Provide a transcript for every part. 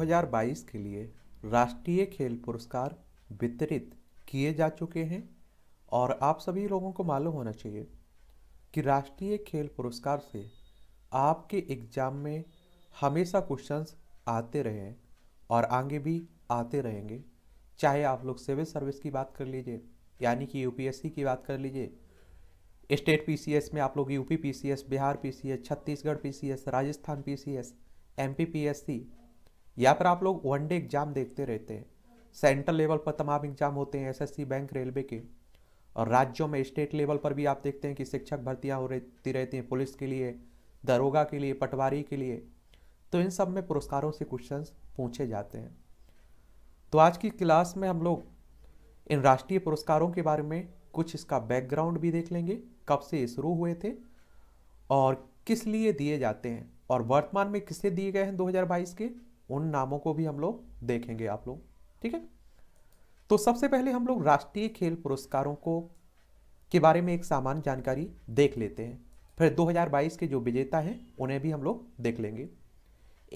2022 के लिए राष्ट्रीय खेल पुरस्कार वितरित किए जा चुके हैं और आप सभी लोगों को मालूम होना चाहिए कि राष्ट्रीय खेल पुरस्कार से आपके एग्ज़ाम में हमेशा क्वेश्चंस आते रहे हैं और आगे भी आते रहेंगे चाहे आप लोग सिविल सर्विस की बात कर लीजिए यानी कि यूपीएससी की बात कर लीजिए स्टेट पीसीएस में आप लोग UP PCS Bihar PCS Chhattisgarh PCS Rajasthan PCS MPPSC या फिर आप लोग वन डे एग्जाम देखते रहते हैं सेंट्रल लेवल पर तमाम एग्जाम होते हैं एसएससी बैंक रेलवे के और राज्यों में स्टेट लेवल पर भी आप देखते हैं कि शिक्षक भर्तियाँ हो रहती रहती हैं पुलिस के लिए दरोगा के लिए पटवारी के लिए तो इन सब में पुरस्कारों से क्वेश्चन पूछे जाते हैं तो आज की क्लास में हम लोग इन राष्ट्रीय पुरस्कारों के बारे में कुछ इसका बैकग्राउंड भी देख लेंगे कब से ये शुरू हुए थे और किस लिए दिए जाते हैं और वर्तमान में किसे दिए गए हैं 2022 के उन नामों को भी हम लोग देखेंगे आप लोग ठीक है तो सबसे पहले हम लोग राष्ट्रीय खेल पुरस्कारों को के बारे में एक सामान्य जानकारी देख लेते हैं फिर 2022 के जो विजेता हैं उन्हें भी हम लोग देख लेंगे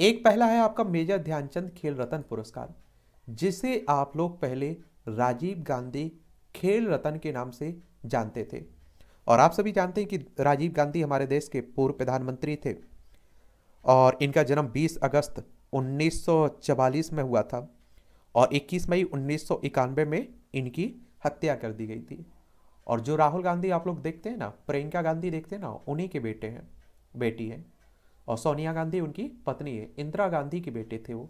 एक पहला है आपका मेजर ध्यानचंद खेल रत्न पुरस्कार जिसे आप लोग पहले राजीव गांधी खेल रत्न के नाम से जानते थे और आप सभी जानते हैं कि राजीव गांधी हमारे देश के पूर्व प्रधानमंत्री थे और इनका जन्म 20 अगस्त 1944 में हुआ था और 21 मई उन्नीस में इनकी हत्या कर दी गई थी और जो राहुल गांधी आप लोग देखते हैं ना प्रियंका गांधी देखते हैं ना उन्हीं के बेटे हैं बेटी हैं और सोनिया गांधी उनकी पत्नी है इंदिरा गांधी के बेटे थे वो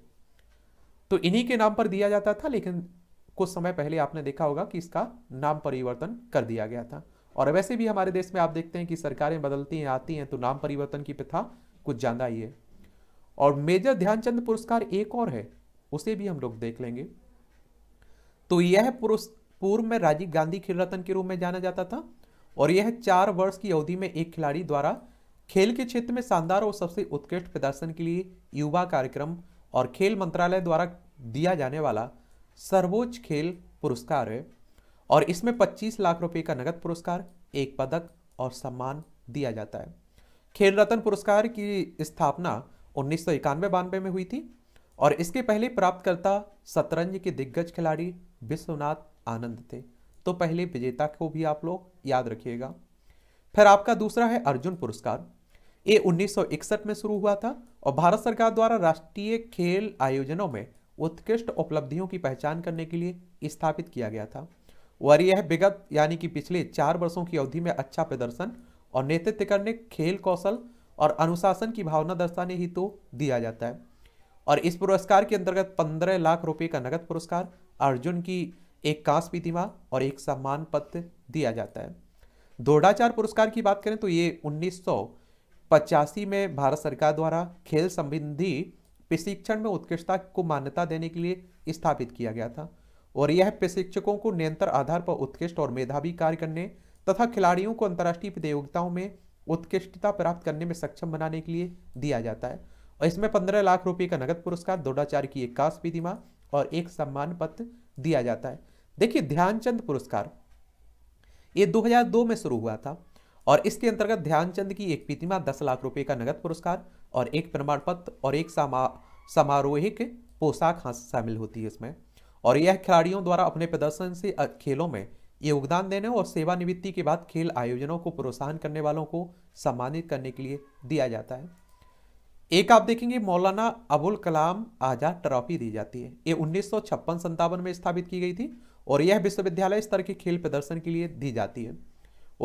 तो इन्हीं के नाम पर दिया जाता था लेकिन कुछ समय पहले आपने देखा होगा कि इसका नाम परिवर्तन कर दिया गया था और वैसे भी हमारे देश में आप देखते हैं कि सरकारें बदलती हैं आती हैं तो नाम परिवर्तन की प्रथा कुछ ज़्यादा ही है और मेजर ध्यानचंद पुरस्कार एक और है उसे भी हम लोग देख लेंगे तो यह पूर्व में राजीव गांधी खेल रत्न के रूप में जाना जाता था और यह चार वर्ष की अवधि में एक खिलाड़ी द्वारा खेल के क्षेत्र में शानदार और सबसे उत्कृष्ट प्रदर्शन के लिए युवा कार्यक्रम और खेल मंत्रालय द्वारा दिया जाने वाला सर्वोच्च खेल पुरस्कार है और इसमें 25 लाख रुपए का नगद पुरस्कार एक पदक और सम्मान दिया जाता है खेल रत्न पुरस्कार की स्थापना उन्नीस सौ में हुई थी और इसके पहले प्राप्तकर्ता शतरंज के दिग्गज खिलाड़ी विश्वनाथ आनंद थे तो पहले विजेता को भी आप लोग याद रखिएगा फिर आपका दूसरा है अर्जुन पुरस्कार ये 1961 में शुरू हुआ था और भारत सरकार द्वारा राष्ट्रीय खेल आयोजनों में उत्कृष्ट उपलब्धियों की पहचान करने के लिए स्थापित किया गया था और यह विगत यानी कि पिछले चार वर्षों की अवधि में अच्छा प्रदर्शन और नेतृत्व करने खेल कौशल और अनुशासन की भावना दर्शाने ही तो दिया जाता है और इस पुरस्कार के अंतर्गत पंद्रह लाख रुपए का नगद पुरस्कार अर्जुन की एक कांस प्रतिमा और एक सम्मान पत्र दिया जाता है दोडाचार पुरस्कार की बात करें तो ये उन्नीस पचासी में भारत सरकार द्वारा खेल संबंधी प्रशिक्षण में उत्कृष्टता को मान्यता देने के लिए स्थापित किया गया था और यह प्रशिक्षकों को निरंतर आधार पर उत्कृष्ट और मेधावी कार्य करने तथा खिलाड़ियों को अंतर्राष्ट्रीय प्रतियोगिताओं में उत्कृष्टता प्राप्त करने में सक्षम बनाने के लिए दिया जाता है और इसमें पंद्रह लाख रुपए का नगद पुरस्कार द्रोणाचार्य की एक काश प्रतिमा और एक सम्मान पत्र दिया जाता है देखिए ध्यानचंद पुरस्कार ये 2002 में शुरू हुआ था और इसके अंतर्गत ध्यानचंद की एक प्रतिमा दस लाख रुपए का नगद पुरस्कार और एक प्रमाण पत्र और एक समा समारोहिक पोशाक शामिल होती है इसमें और यह खिलाड़ियों द्वारा अपने प्रदर्शन से खेलों में योगदान देने और सेवानिवृत्ति के बाद खेल आयोजनों को प्रोत्साहन करने वालों को सम्मानित करने के लिए दिया जाता है एक आप देखेंगे मौलाना अबुल कलाम आज़ाद ट्रॉफी दी जाती है ये उन्नीस सौ में स्थापित की गई थी और यह विश्वविद्यालय स्तर के खेल प्रदर्शन के लिए दी जाती है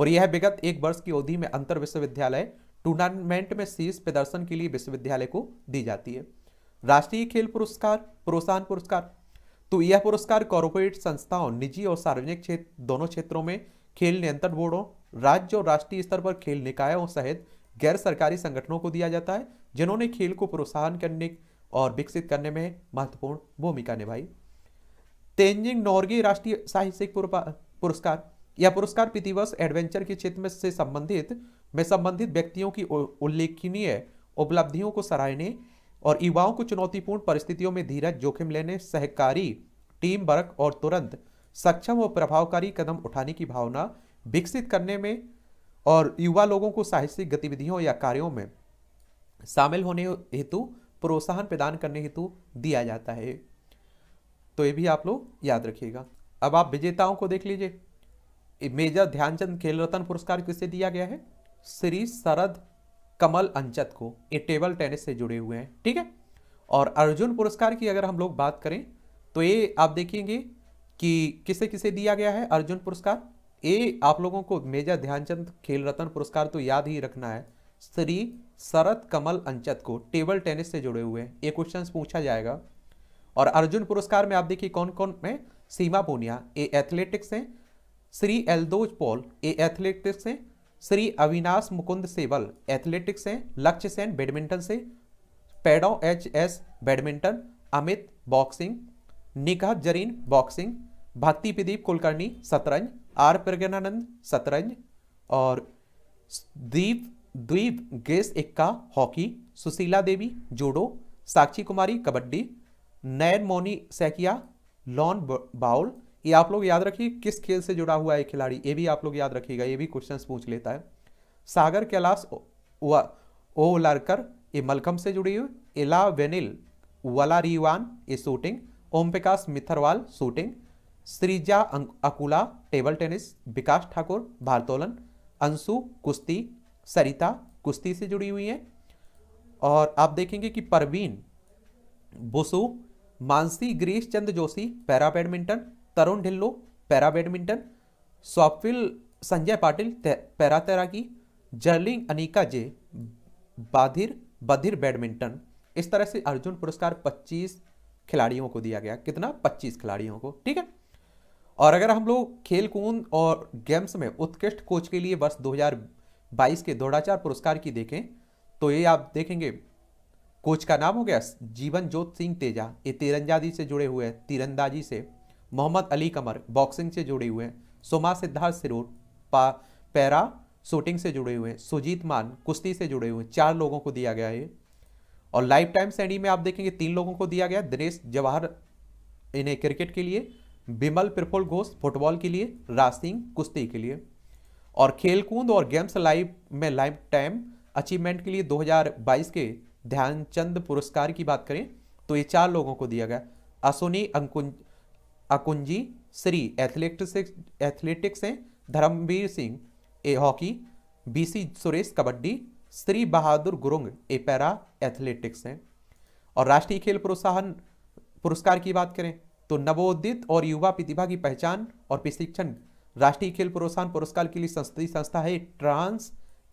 और यह विगत एक वर्ष की अवधि में अंतर विश्वविद्यालय टूर्नामेंट में शीर्ष प्रदर्शन के लिए विश्वविद्यालय को दी जाती है राष्ट्रीय खेल पुरस्कार प्रोत्साहन पुरस्कार तो यह पुरस्कार कॉरपोरेट संस्थाओं निजी और सार्वजनिक क्षेत्र दोनों क्षेत्रों में खेल नियंत्रण बोर्डों राज्य और राष्ट्रीय स्तर पर खेल निकायों सहित गैर सरकारी संगठनों को दिया जाता है जिन्होंने खेल को प्रोत्साहन करने और विकसित करने में महत्वपूर्ण भूमिका निभाई तेंजिंग नॉर्गे राष्ट्रीय साहित्यिक पुरस्कार यह पुरस्कार प्रतिवर्ष एडवेंचर के क्षेत्र में से संबंधित में संबंधित व्यक्तियों की उल्लेखनीय उपलब्धियों को सराहने और युवाओं को चुनौतीपूर्ण परिस्थितियों में धीरज जोखिम लेने सहकारी टीम वर्क और तुरंत सक्षम व प्रभावकारी कदम उठाने की भावना विकसित करने में और युवा लोगों को साहसिक गतिविधियों या कार्यों में शामिल होने हेतु प्रोत्साहन प्रदान करने हेतु दिया जाता है तो ये भी आप लोग याद रखिएगा अब आप विजेताओं को देख लीजिए मेजर ध्यानचंद खेल रत्न पुरस्कार किसे दिया गया है श्री शरद कमल अंचत को ये टेबल टेनिस से जुड़े हुए हैं ठीक है और अर्जुन पुरस्कार की अगर हम लोग बात करें तो ये आप देखेंगे कि किसे किसे दिया गया है अर्जुन पुरस्कार ये आप लोगों को मेजर ध्यानचंद खेल रत्न पुरस्कार तो याद ही रखना है श्री शरत कमल अंचत को टेबल टेनिस से जुड़े हुए हैं ये क्वेश्चन पूछा जाएगा और अर्जुन पुरस्कार में आप देखिए कौन कौन में सीमा पूनिया ये एथलेटिक्स हैं श्री एल्दोज पॉल ये एथलेटिक्स हैं श्री अविनाश मुकुंद सेवल एथलेटिक्स से लक्ष्य सेन बैडमिंटन से पेडो H S badminton Amit boxing Nikhat Zareen boxing भक्ति प्रदीप कुलकर्णी शतरंज आर प्रज्ञानंद शतरंज और दीप द्वीप Grace Ekka hockey Sushila Devi judo Sakshi Kumari kabaddi Nayanmoni Saikia lawn bowl ये आप लोग याद रखिए किस खेल से जुड़ा हुआ है खिलाड़ी ये भी आप लोग याद रखिएगा ये भी क्वेश्चन पूछ लेता है सागर कैलाश ओ लारकर ये मलकम से जुड़ी हुई एला वेनिल रिवान ये शूटिंग ओम प्रकाश मिथरवाल शूटिंग श्रीजा अं, अकुला टेबल टेनिस विकास ठाकुर भारतोलन अंशु कुश्ती सरिता कुश्ती से जुड़ी हुई हैं और आप देखेंगे कि परवीन बुसु Manasi Girish Chandra Joshi para badminton Tarun Dhillon para badminton Swapnil Sanjay Patil para तैराकी जर्लिंग अनिका जे बाधिर बधिर बैडमिंटन इस तरह से अर्जुन पुरस्कार 25 खिलाड़ियों को दिया गया कितना 25 खिलाड़ियों को ठीक है और अगर हम लोग खेल कूद और गेम्स में उत्कृष्ट कोच के लिए वर्ष 2022 के दौड़ाचार पुरस्कार की देखें तो ये आप देखेंगे कोच का नाम हो गया जीवन ज्योत सिंह तेजा ये तीरंदाजी से जुड़े हुए हैं तीरंदाजी से मोहम्मद अली कमर बॉक्सिंग से जुड़े हुए हैं सोमा सिद्धार्थ सिरोट पैरा शूटिंग से जुड़े हुए हैं सुजीत मान कुश्ती से जुड़े हुए हैं चार लोगों को दिया गया है और लाइफ टाइम श्रेणी में आप देखेंगे तीन लोगों को दिया गया दिनेश जवाहर इन्हें क्रिकेट के लिए बिमल प्रफुल घोष फुटबॉल के लिए राज सिंह कुश्ती के लिए और खेलकूद और गेम्स लाइफ में लाइफ टाइम अचीवमेंट के लिए 2022 के ध्यानचंद पुरस्कार की बात करें तो ये चार लोगों को दिया गया अश्विनी अंकुंज अकुंजी श्री एथलेटिक्स एथलेटिक्स हैं धर्मवीर सिंह ए हॉकी बीसी सुरेश कबड्डी श्री बहादुर गुरुंग ए पैरा एथलेटिक्स हैं और राष्ट्रीय खेल प्रोत्साहन पुरस्कार की बात करें तो नवोदित और युवा प्रतिभा की पहचान और प्रशिक्षण राष्ट्रीय खेल प्रोत्साहन पुरस्कार के लिए संस्थी संस्था है 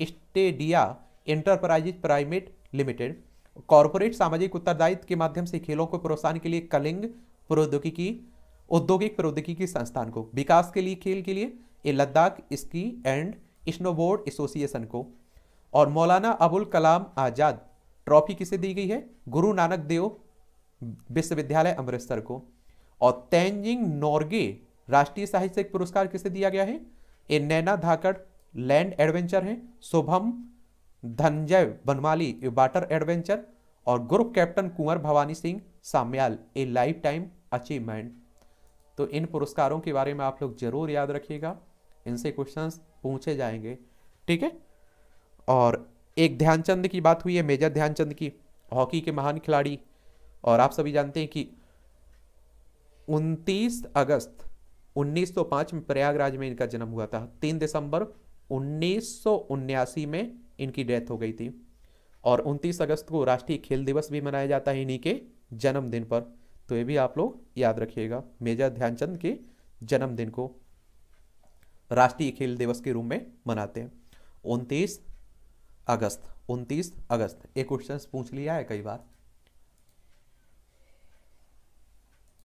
Transstadia enterprises private limited corporate सामाजिक उत्तरदायित्व के माध्यम से खेलों को प्रोत्साहन के लिए कलिंग प्रौद्योगिकी औद्योगिक प्रौद्योगिकी संस्थान को विकास के लिए खेल के लिए ए Ladakh ski and snowboard association को और मौलाना अबुल कलाम आज़ाद ट्रॉफी किसे दी गई है गुरु नानक देव विश्वविद्यालय अमृतसर को और तेंजिंग नॉर्गे राष्ट्रीय साहित्यिक पुरस्कार किसे दिया गया है ये नैना धाकड़ लैंड एडवेंचर है शुभम धनजय बनमाली वाटर एडवेंचर और ग्रुप कैप्टन कुंवर भवानी सिंह साम्याल ए लाइफ टाइम अचीवमेंट तो इन पुरस्कारों के बारे में आप लोग जरूर याद रखिएगा इनसे क्वेश्चंस पूछे जाएंगे ठीक है और एक ध्यानचंद की बात हुई है मेजर ध्यानचंद की हॉकी के महान खिलाड़ी और आप सभी जानते हैं कि 29 अगस्त 1905 में प्रयागराज में इनका जन्म हुआ था 3 दिसंबर उन्नीस में इनकी डेथ हो गई थी और 29 अगस्त को राष्ट्रीय खेल दिवस भी मनाया जाता है इन्हीं के जन्मदिन पर तो ये भी आप लोग याद रखिएगा मेजर ध्यानचंद के जन्मदिन को राष्ट्रीय खेल दिवस के रूप में मनाते हैं उनतीस अगस्त उनतीस अगस्त ये क्वेश्चन पूछ लिया है कई बार